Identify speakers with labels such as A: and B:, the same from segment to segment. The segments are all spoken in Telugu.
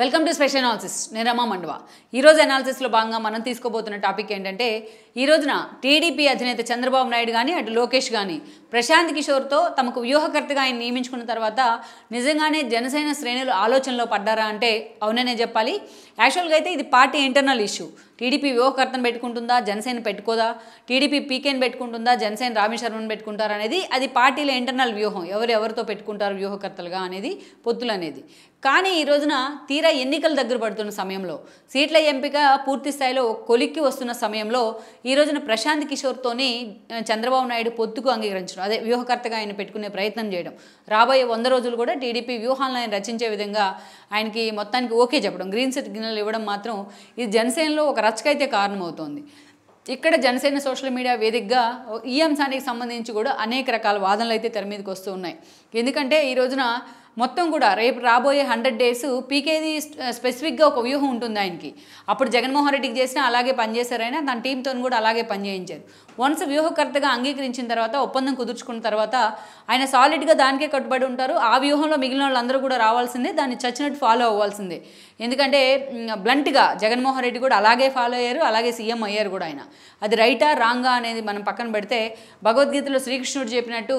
A: వెల్కమ్ టు స్పెషల్ అనాలిసిస్ నేను రమా మండవ ఈరోజు అనాలిసిస్లో భాగంగా మనం తీసుకోబోతున్న టాపిక్ ఏంటంటే ఈ రోజున టీడీపీ అధినేత చంద్రబాబు నాయుడు కానీ అటు లోకేష్ కానీ ప్రశాంత్ కిషోర్తో తమకు వ్యూహకర్తగా ఆయన నియమించుకున్న తర్వాత నిజంగానే జనసేన శ్రేణులు ఆలోచనలో పడ్డారా అంటే అవుననే చెప్పాలి యాక్చువల్గా అయితే ఇది పార్టీ ఇంటర్నల్ ఇష్యూ టీడీపీ వ్యూహకర్తను పెట్టుకుంటుందా జనసేన పెట్టుకోదా టీడీపీ పీకేని పెట్టుకుంటుందా జనసేన రామి శర్మను పెట్టుకుంటారా అనేది అది పార్టీల ఇంటర్నల్ వ్యూహం ఎవరు ఎవరితో పెట్టుకుంటారు వ్యూహకర్తలుగా అనేది పొత్తులు అనేది కానీ ఈ రోజున తీరా ఎన్నికలు దగ్గర పడుతున్న సమయంలో సీట్ల ఎంపిక పూర్తి స్థాయిలో కొలిక్కి వస్తున్న సమయంలో ఈ రోజున ప్రశాంత్ కిషోర్తోని చంద్రబాబు నాయుడు పొత్తుకు అంగీకరించడం అదే వ్యూహకర్తగా ఆయన పెట్టుకునే ప్రయత్నం చేయడం రాబోయే వంద రోజులు కూడా టీడీపీ వ్యూహాలను ఆయన రచించే విధంగా ఆయనకి మొత్తానికి ఓకే చెప్పడం గ్రీన్ సిగ్నల్ ఇవ్వడం మాత్రం ఇది జనసేనలో ఒక రచ్చకైతే కారణమవుతోంది ఇక్కడ జనసేన సోషల్ మీడియా వేదికగా ఈ అంశానికి సంబంధించి కూడా అనేక రకాల వాదనలు అయితే తెర మీదకి వస్తూ ఉన్నాయి ఎందుకంటే ఈ రోజున మొత్తం కూడా రేపు రాబోయే హండ్రెడ్ డేస్ పీకేది స్పెసిఫిక్గా ఒక వ్యూహం ఉంటుంది ఆయనకి అప్పుడు జగన్మోహన్ రెడ్డికి చేసినా అలాగే పనిచేశారైనా తన టీంతో కూడా అలాగే పనిచేయించారు వన్స్ వ్యూహకర్తగా అంగీకరించిన తర్వాత ఒప్పందం కుదుర్చుకున్న తర్వాత ఆయన సాలిడ్గా దానికే కట్టుబడి ఉంటారు ఆ వ్యూహంలో మిగిలిన వాళ్ళందరూ కూడా రావాల్సిందే దాన్ని చచ్చినట్టు ఫాలో అవ్వాల్సిందే ఎందుకంటే బ్లంట్గా జగన్మోహన్ రెడ్డి కూడా అలాగే ఫాలో అయ్యారు అలాగే సీఎం అయ్యారు కూడా ఆయన అది రైటా రాంగా అనేది మనం పక్కన పెడితే భగవద్గీతలో శ్రీకృష్ణుడు చెప్పినట్టు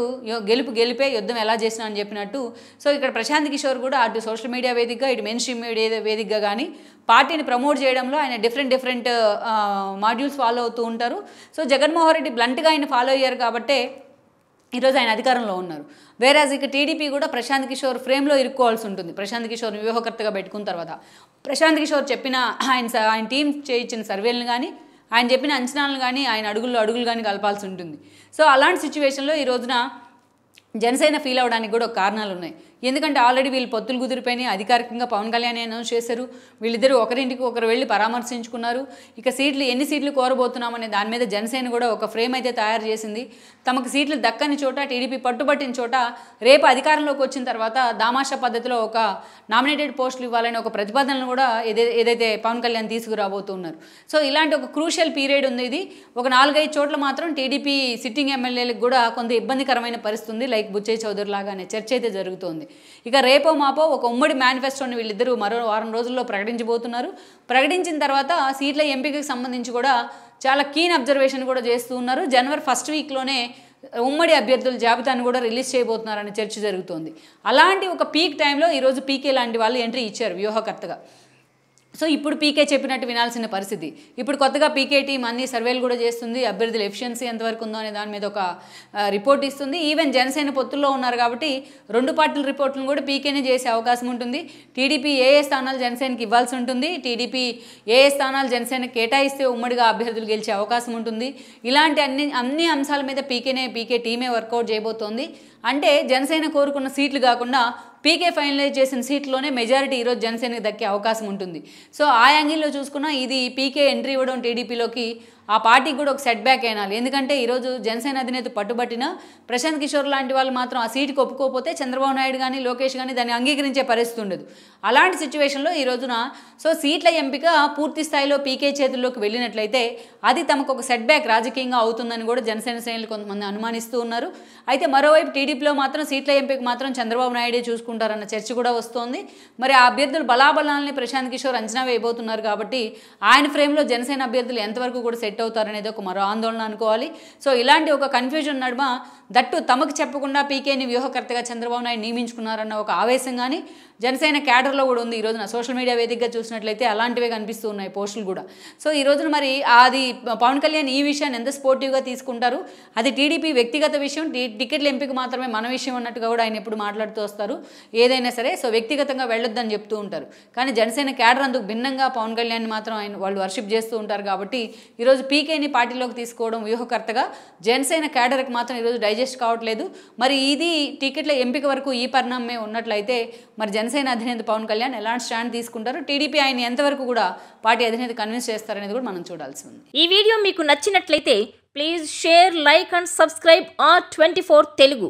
A: గెలుపు గెలిపే యుద్ధం ఎలా చేసినా అని చెప్పినట్టు సో ఇక్కడ ప్రశాంత్ కిషోర్ కూడా అటు సోషల్ మీడియా వేదికగా ఇటు మెయిన్ స్ట్రీమ్ మీడియా వేదికగా కానీ పార్టీని ప్రమోట్ చేయడంలో ఆయన డిఫరెంట్ డిఫరెంట్ మాడ్యూల్స్ ఫాలో అవుతూ ఉంటారు సో జగన్మోహన్ రెడ్డి బ్లంట్గా ఆయన ఫాలో అయ్యారు కాబట్టే ఈరోజు ఆయన అధికారంలో ఉన్నారు వేరే ఇక టీడీపీ కూడా ప్రశాంత్ కిషోర్ ఫ్రేమ్లో ఇరుక్కోవాల్సి ఉంటుంది ప్రశాంత్ కిషోర్ వ్యూహకర్తగా పెట్టుకున్న తర్వాత ప్రశాంత్ కిషోర్ చెప్పిన ఆయన ఆయన టీం చేయించిన సర్వేలను కానీ ఆయన చెప్పిన అంచనాలను కానీ ఆయన అడుగుల్లో అడుగులు కానీ కలపాల్సి ఉంటుంది సో అలాంటి సిచ్యువేషన్లో ఈ రోజున జనసేన ఫీల్ అవడానికి కూడా ఒక కారణాలు ఉన్నాయి ఎందుకంటే ఆల్రెడీ వీళ్ళు పొత్తులు కుదిరిపోయినాయి అధికారికంగా పవన్ కళ్యాణ్ అనౌన్స్ చేశారు వీళ్ళిద్దరూ ఒకరింటికి ఒకరు వెళ్ళి పరామర్శించుకున్నారు ఇక సీట్లు ఎన్ని సీట్లు కోరబోతున్నామనే దాని మీద జనసేన కూడా ఒక ఫ్రేమ్ అయితే తయారు చేసింది తమకు సీట్లు దక్కని చోట టీడీపీ పట్టుబట్టిన చోట రేపు అధికారంలోకి వచ్చిన తర్వాత దామాషా పద్ధతిలో ఒక నామినేటెడ్ పోస్టులు ఇవ్వాలని ఒక ప్రతిపాదనలు కూడా ఏదైతే పవన్ కళ్యాణ్ తీసుకురాబోతున్నారు సో ఇలాంటి ఒక క్రూషియల్ పీరియడ్ ఉంది ఇది ఒక నాలుగైదు చోట్ల మాత్రం టీడీపీ సిట్టింగ్ ఎమ్మెల్యేలకు కూడా కొంత ఇబ్బందికరమైన పరిస్థితి ఉంది లైక్ బుచ్చయ్య చౌదరి లాగానే చర్చ అయితే జరుగుతోంది ఇక రేపో మాపో ఒక ఉమ్మడి మేనిఫెస్టోని వీళ్ళిద్దరూ మరో వారం రోజుల్లో ప్రకటించబోతున్నారు ప్రకటించిన తర్వాత సీట్ల ఎంపికకు సంబంధించి కూడా చాలా కీన్ అబ్జర్వేషన్ కూడా చేస్తూ ఉన్నారు జనవరి ఫస్ట్ వీక్లోనే ఉమ్మడి అభ్యర్థుల జాబితాను కూడా రిలీజ్ చేయబోతున్నారనే చర్చ జరుగుతోంది అలాంటి ఒక పీక్ టైంలో ఈరోజు పీకే లాంటి వాళ్ళు ఎంట్రీ ఇచ్చారు వ్యూహకర్తగా సో ఇప్పుడు పీకే చెప్పినట్టు వినాల్సిన పరిస్థితి ఇప్పుడు కొత్తగా పీకే టీం అన్ని సర్వేలు కూడా చేస్తుంది అభ్యర్థుల ఎఫిషియన్సీ ఎంతవరకు ఉందో అనే దాని మీద ఒక రిపోర్ట్ ఇస్తుంది ఈవెన్ జనసేన పొత్తుల్లో ఉన్నారు కాబట్టి రెండు పార్టీల రిపోర్ట్లను కూడా పీకేనే చేసే అవకాశం ఉంటుంది టీడీపీ ఏ ఏ స్థానాలు జనసేనకి ఇవ్వాల్సి ఉంటుంది టీడీపీ ఏ ఏ స్థానాలు జనసేన కేటాయిస్తే ఉమ్మడిగా అభ్యర్థులు గెలిచే అవకాశం ఉంటుంది ఇలాంటి అన్ని అన్ని అంశాల మీద పీకేనే పీకే టీమే వర్కౌట్ చేయబోతోంది అంటే జనసేన కోరుకున్న సీట్లు కాకుండా పీకే ఫైనలైజ్ చేసిన సీట్లోనే మెజారిటీ ఈరోజు జనసేనకి దక్కే అవకాశం ఉంటుంది సో ఆ యాంగిల్లో చూసుకున్నా ఇది పీకే ఎంట్రీ ఇవ్వడం టీడీపీలోకి ఆ పార్టీకి కూడా ఒక సెట్ బ్యాక్ అయినాలి ఎందుకంటే ఈరోజు జనసేన అధినేత పట్టుబట్టిన ప్రశాంత్ కిషోర్ లాంటి వాళ్ళు మాత్రం ఆ సీటుకి ఒప్పుకోకపోతే చంద్రబాబు నాయుడు కానీ లోకేష్ కానీ దాన్ని అంగీకరించే పరిస్థితి ఉండదు అలాంటి సిచ్యువేషన్లో ఈ రోజున సో సీట్ల ఎంపిక పూర్తి స్థాయిలో పీకే చేతుల్లోకి వెళ్ళినట్లయితే అది తమకు ఒక సెట్ బ్యాక్ రాజకీయంగా అవుతుందని కూడా జనసేన శ్రేణులు కొంతమంది అనుమానిస్తూ ఉన్నారు అయితే మరోవైపు టీడీపీలో మాత్రం సీట్ల ఎంపిక మాత్రం చంద్రబాబు నాయుడే చూసుకుంటారన్న చర్చ కూడా వస్తోంది మరి ఆ అభ్యర్థులు బలాబలాలని ప్రశాంత్ కిషోర్ అంచనా వేయబోతున్నారు కాబట్టి ఆయన ఫ్రేమ్లో జనసేన అభ్యర్థులు ఎంతవరకు కూడా సెట్ సెట్ అవుతారనేది ఒక మరో ఆందోళన అనుకోవాలి సో ఇలాంటి ఒక కన్ఫ్యూజన్ నడుమ దట్టు తమకు చెప్పకుండా పీకేని వ్యూహకర్తగా చంద్రబాబు నాయుడు నియమించుకున్నారన్న ఒక ఆవేశం కానీ జనసేన క్యాడర్లో కూడా ఉంది ఈ రోజున సోషల్ మీడియా వేదికగా చూసినట్లయితే అలాంటివే కనిపిస్తూ ఉన్నాయి పోస్టులు కూడా సో ఈ రోజున మరి అది పవన్ కళ్యాణ్ ఈ విషయాన్ని ఎంత సపోర్టివ్గా తీసుకుంటారు అది టీడీపీ వ్యక్తిగత విషయం టికెట్లు ఎంపిక మాత్రమే మన విషయం అన్నట్టుగా కూడా ఆయన ఎప్పుడు మాట్లాడుతూ వస్తారు ఏదైనా సరే సో వ్యక్తిగతంగా వెళ్ళొద్దని చెప్తూ ఉంటారు కానీ జనసేన క్యాడర్ అందుకు భిన్నంగా పవన్ కళ్యాణ్ మాత్రం ఆయన వాళ్ళు వర్షిప్ చేస్తూ ఉంటారు కాబట్టి ఈరోజు ఈరోజు పీకేని పార్టీలోకి తీసుకోవడం వ్యూహకర్తగా జనసేన కేడర్కి మాత్రం ఈరోజు డైజెస్ట్ కావట్లేదు మరి ఇది టికెట్ల ఎంపిక వరకు ఈ పరిణామమే ఉన్నట్లయితే మరి జనసేన అధినేత పవన్ కళ్యాణ్ ఎలాంటి స్టాండ్ తీసుకుంటారు టీడీపీ ఆయన ఎంతవరకు కూడా పార్టీ అధినేత కన్విన్స్ చేస్తారనేది కూడా మనం చూడాల్సి ఉంది ఈ వీడియో మీకు నచ్చినట్లయితే please share like and subscribe R twenty four Telugu